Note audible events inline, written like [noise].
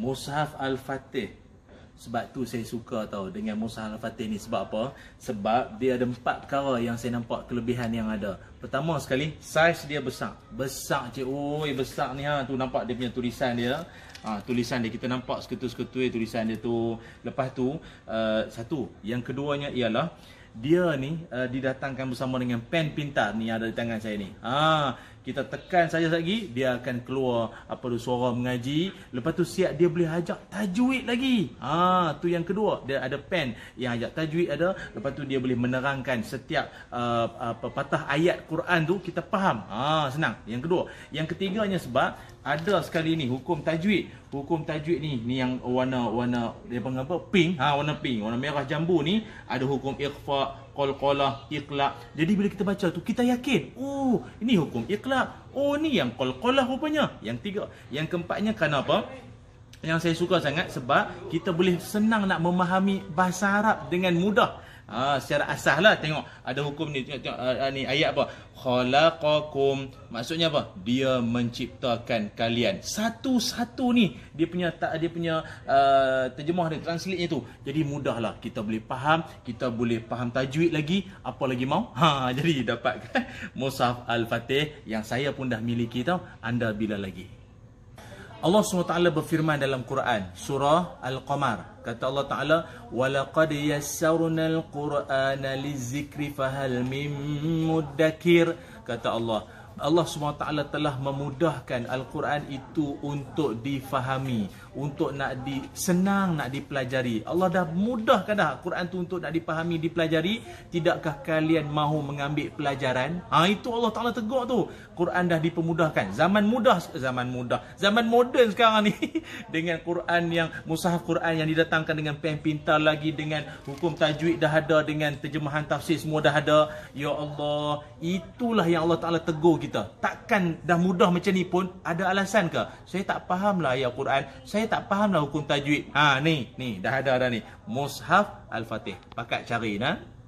Mushaf Al-Fatih Sebab tu saya suka tau dengan Mushaf Al-Fatih ni sebab apa? Sebab dia ada empat perkara yang saya nampak kelebihan yang ada Pertama sekali, saiz dia besar Besar cik, Oh, besar ni ha Tu nampak dia punya tulisan dia ha, Tulisan dia, kita nampak seketul-seketul tulisan dia tu Lepas tu, uh, satu Yang keduanya ialah dia ni uh, didatangkan bersama dengan pen pintar ni ada di tangan saya ni. ha, kita tekan saja lagi dia akan keluar apa tu suara mengaji lepas tu siap dia boleh ajak tajwid lagi ha tu yang kedua dia ada pen yang ajak tajwid ada lepas tu dia boleh menerangkan setiap uh, pepatah ayat Quran tu kita faham ha senang yang kedua yang ketiganya sebab ada sekali ni hukum tajwid hukum tajwid ni ni yang warna warna dia panggil apa pink ha warna pink warna merah jambu ni ada hukum ikhfa qalqalah iqlaq jadi bila kita baca tu kita yakin oh ini hukum iqlaq oh ni yang qalqalah rupanya yang tiga yang keempatnya kerana apa yang saya suka sangat sebab kita boleh senang nak memahami bahasa Arab dengan mudah Ha, secara asah lah tengok ada hukum ni tengok, tengok uh, ni ayat apa khalaqakum maksudnya apa dia menciptakan kalian satu-satu ni dia punya tak dia punya uh, terjemah dia translate tu jadi mudahlah kita boleh faham kita boleh faham tajwid lagi apa lagi mau ha [laughs] jadi dapat [laughs] mushaf al-fatih yang saya pun dah miliki tau anda bila lagi Allah SWT berfirman dalam Quran surah Al-Qamar kata Allah Taala walaqad yassarna al-Qur'ana lizikri fahal mim mudakkir kata Allah Allah SWT telah memudahkan Al-Quran itu untuk difahami Untuk nak di, senang nak dipelajari Allah dah mudahkan dah Al-Quran itu untuk nak dipahami, dipelajari Tidakkah kalian mahu mengambil pelajaran? Ha, itu Allah Taala tegur tu al Quran dah dipemudahkan. Zaman mudah, zaman mudah Zaman moden sekarang ni [laughs] Dengan al Quran yang, al Quran yang didatangkan dengan pen pintar lagi Dengan hukum tajwid dah ada Dengan terjemahan tafsir semua dah ada Ya Allah Itulah yang Allah Taala tegur kita kita. Takkan dah mudah macam ni pun ada alasan ke? Saya tak lah ayat Quran. Saya tak lah hukum tajwid. Ha ni, ni dah ada dah ni. Mushaf Al-Fatih. Pakat cari nah.